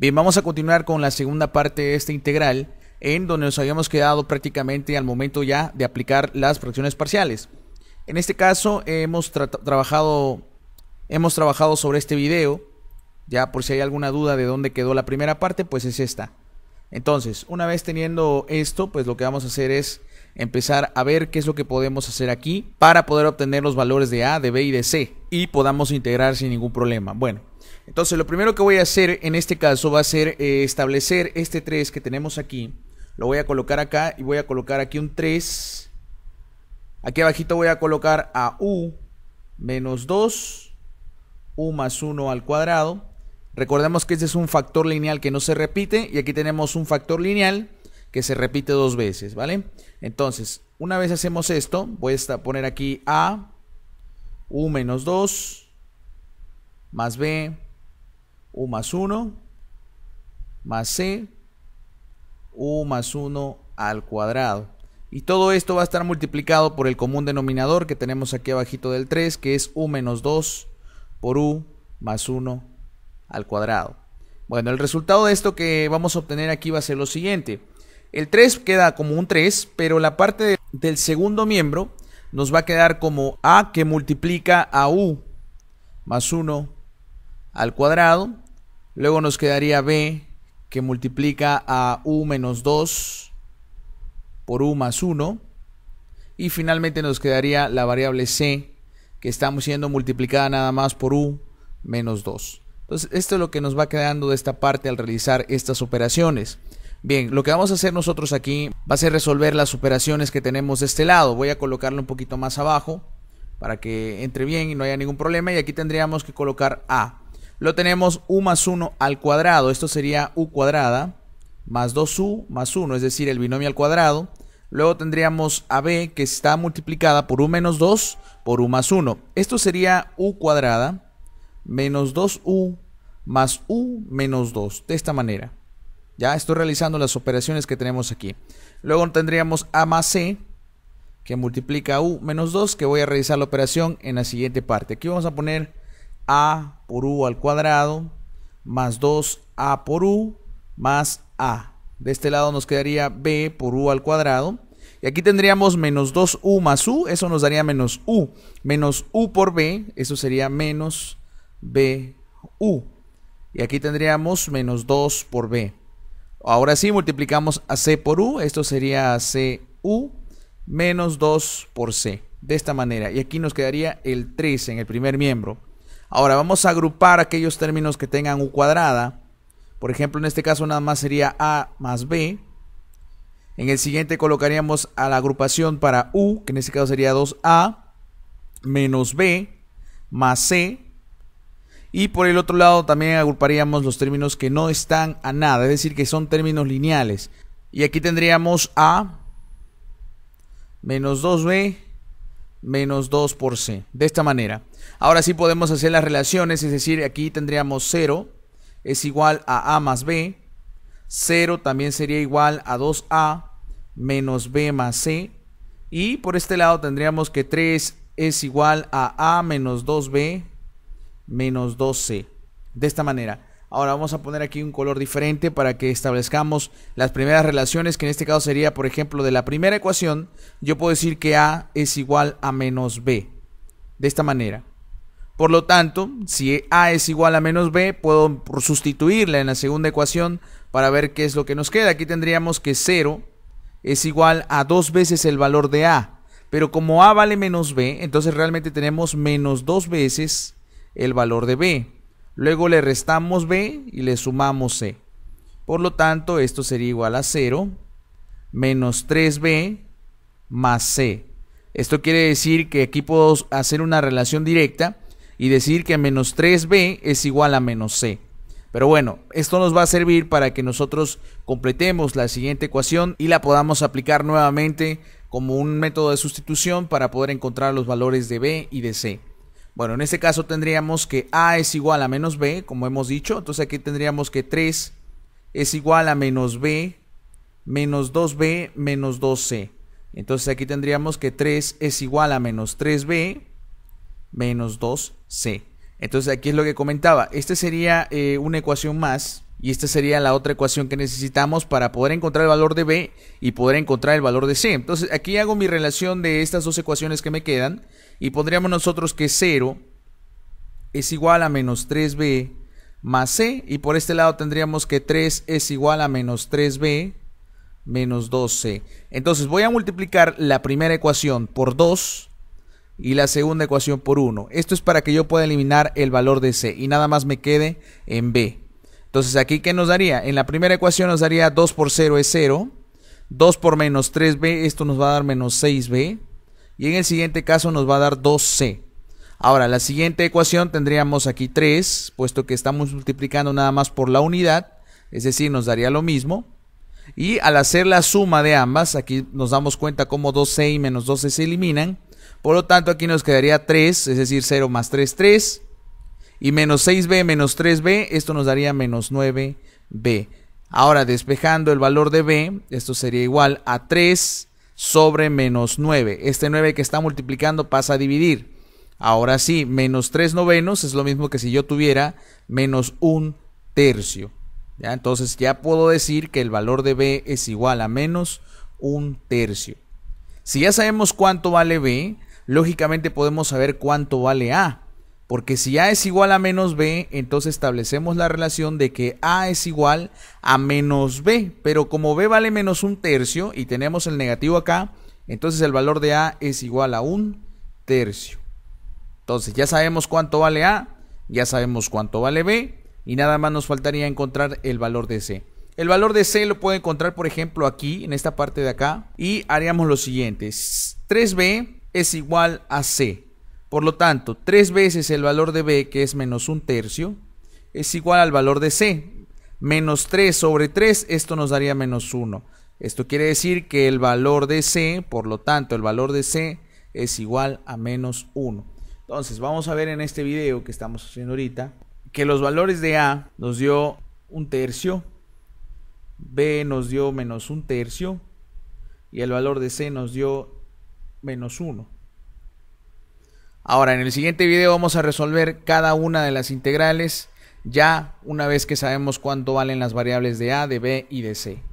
Bien, vamos a continuar con la segunda parte de esta integral, en donde nos habíamos quedado prácticamente al momento ya de aplicar las fracciones parciales. En este caso hemos trabajado hemos trabajado sobre este video. Ya por si hay alguna duda de dónde quedó la primera parte, pues es esta. Entonces, una vez teniendo esto, pues lo que vamos a hacer es empezar a ver qué es lo que podemos hacer aquí para poder obtener los valores de A, de B y de C y podamos integrar sin ningún problema. Bueno, entonces lo primero que voy a hacer en este caso va a ser eh, establecer este 3 que tenemos aquí. Lo voy a colocar acá y voy a colocar aquí un 3. Aquí abajito voy a colocar a U menos 2, U más 1 al cuadrado Recordemos que este es un factor lineal que no se repite y aquí tenemos un factor lineal que se repite dos veces, ¿vale? Entonces, una vez hacemos esto, voy a poner aquí A, U menos 2, más B, U más 1, más C, U más 1 al cuadrado. Y todo esto va a estar multiplicado por el común denominador que tenemos aquí abajito del 3, que es U menos 2 por U más 1 al cuadrado. Bueno, el resultado de esto que vamos a obtener aquí va a ser lo siguiente. El 3 queda como un 3, pero la parte del segundo miembro nos va a quedar como A que multiplica a U más 1 al cuadrado. Luego nos quedaría B que multiplica a U menos 2 por U más 1. Y finalmente nos quedaría la variable C que estamos siendo multiplicada nada más por U menos 2. Entonces, esto es lo que nos va quedando de esta parte al realizar estas operaciones. Bien, lo que vamos a hacer nosotros aquí va a ser resolver las operaciones que tenemos de este lado. Voy a colocarlo un poquito más abajo para que entre bien y no haya ningún problema. Y aquí tendríamos que colocar A. Lo tenemos U más 1 al cuadrado. Esto sería U cuadrada más 2U más 1, es decir, el binomio al cuadrado. Luego tendríamos AB que está multiplicada por U menos 2 por U más 1. Esto sería U cuadrada menos 2u más u menos 2. De esta manera. Ya estoy realizando las operaciones que tenemos aquí. Luego tendríamos a más c que multiplica u menos 2 que voy a realizar la operación en la siguiente parte. Aquí vamos a poner a por u al cuadrado más 2a por u más a. De este lado nos quedaría b por u al cuadrado. Y aquí tendríamos menos 2u más u, eso nos daría menos u. Menos u por b, eso sería menos B, U. Y aquí tendríamos menos 2 por B. Ahora sí, multiplicamos a C por U. Esto sería C, U menos 2 por C. De esta manera. Y aquí nos quedaría el 3 en el primer miembro. Ahora vamos a agrupar aquellos términos que tengan U cuadrada. Por ejemplo, en este caso nada más sería A más B. En el siguiente colocaríamos a la agrupación para U, que en este caso sería 2A menos B más C y por el otro lado también agruparíamos los términos que no están a nada, es decir, que son términos lineales. Y aquí tendríamos A menos 2B menos 2 por C. De esta manera. Ahora sí podemos hacer las relaciones, es decir, aquí tendríamos 0 es igual a A más B. 0 también sería igual a 2A menos B más C. Y por este lado tendríamos que 3 es igual a A menos 2B menos 12. De esta manera. Ahora vamos a poner aquí un color diferente para que establezcamos las primeras relaciones, que en este caso sería, por ejemplo, de la primera ecuación, yo puedo decir que A es igual a menos B. De esta manera. Por lo tanto, si A es igual a menos B, puedo sustituirla en la segunda ecuación para ver qué es lo que nos queda. Aquí tendríamos que 0 es igual a dos veces el valor de A. Pero como A vale menos B, entonces realmente tenemos menos dos veces el valor de b. Luego le restamos b y le sumamos c. Por lo tanto, esto sería igual a 0 menos 3b más c. Esto quiere decir que aquí puedo hacer una relación directa y decir que menos 3b es igual a menos c. Pero bueno, esto nos va a servir para que nosotros completemos la siguiente ecuación y la podamos aplicar nuevamente como un método de sustitución para poder encontrar los valores de b y de c. Bueno, en este caso tendríamos que A es igual a menos B, como hemos dicho. Entonces aquí tendríamos que 3 es igual a menos B, menos 2B, menos 2C. Entonces aquí tendríamos que 3 es igual a menos 3B, menos 2C. Entonces aquí es lo que comentaba. Esta sería eh, una ecuación más y esta sería la otra ecuación que necesitamos para poder encontrar el valor de B y poder encontrar el valor de C. Entonces aquí hago mi relación de estas dos ecuaciones que me quedan y pondríamos nosotros que 0 es igual a menos 3B más C y por este lado tendríamos que 3 es igual a menos 3B menos 2C. Entonces voy a multiplicar la primera ecuación por 2 y la segunda ecuación por 1. Esto es para que yo pueda eliminar el valor de C y nada más me quede en B. Entonces, aquí, ¿qué nos daría? En la primera ecuación nos daría 2 por 0 es 0. 2 por menos 3b, esto nos va a dar menos 6b. Y en el siguiente caso nos va a dar 2c. Ahora, la siguiente ecuación tendríamos aquí 3, puesto que estamos multiplicando nada más por la unidad, es decir, nos daría lo mismo. Y al hacer la suma de ambas, aquí nos damos cuenta cómo 2c y menos 12 se eliminan. Por lo tanto, aquí nos quedaría 3, es decir, 0 más 3, 3. Y menos 6b menos 3b, esto nos daría menos 9b. Ahora, despejando el valor de b, esto sería igual a 3 sobre menos 9. Este 9 que está multiplicando pasa a dividir. Ahora sí, menos 3 novenos es lo mismo que si yo tuviera menos 1 tercio. Entonces ya puedo decir que el valor de b es igual a menos 1 tercio. Si ya sabemos cuánto vale b, lógicamente podemos saber cuánto vale a. Porque si A es igual a menos B, entonces establecemos la relación de que A es igual a menos B. Pero como B vale menos un tercio y tenemos el negativo acá, entonces el valor de A es igual a un tercio. Entonces ya sabemos cuánto vale A, ya sabemos cuánto vale B y nada más nos faltaría encontrar el valor de C. El valor de C lo puedo encontrar, por ejemplo, aquí, en esta parte de acá. Y haríamos lo siguiente. 3B es igual a C. Por lo tanto, tres veces el valor de B, que es menos un tercio, es igual al valor de C. Menos 3 sobre 3, esto nos daría menos 1. Esto quiere decir que el valor de C, por lo tanto, el valor de C es igual a menos 1. Entonces, vamos a ver en este video que estamos haciendo ahorita, que los valores de A nos dio un tercio, B nos dio menos un tercio, y el valor de C nos dio menos 1. Ahora, en el siguiente video vamos a resolver cada una de las integrales ya una vez que sabemos cuánto valen las variables de a, de b y de c.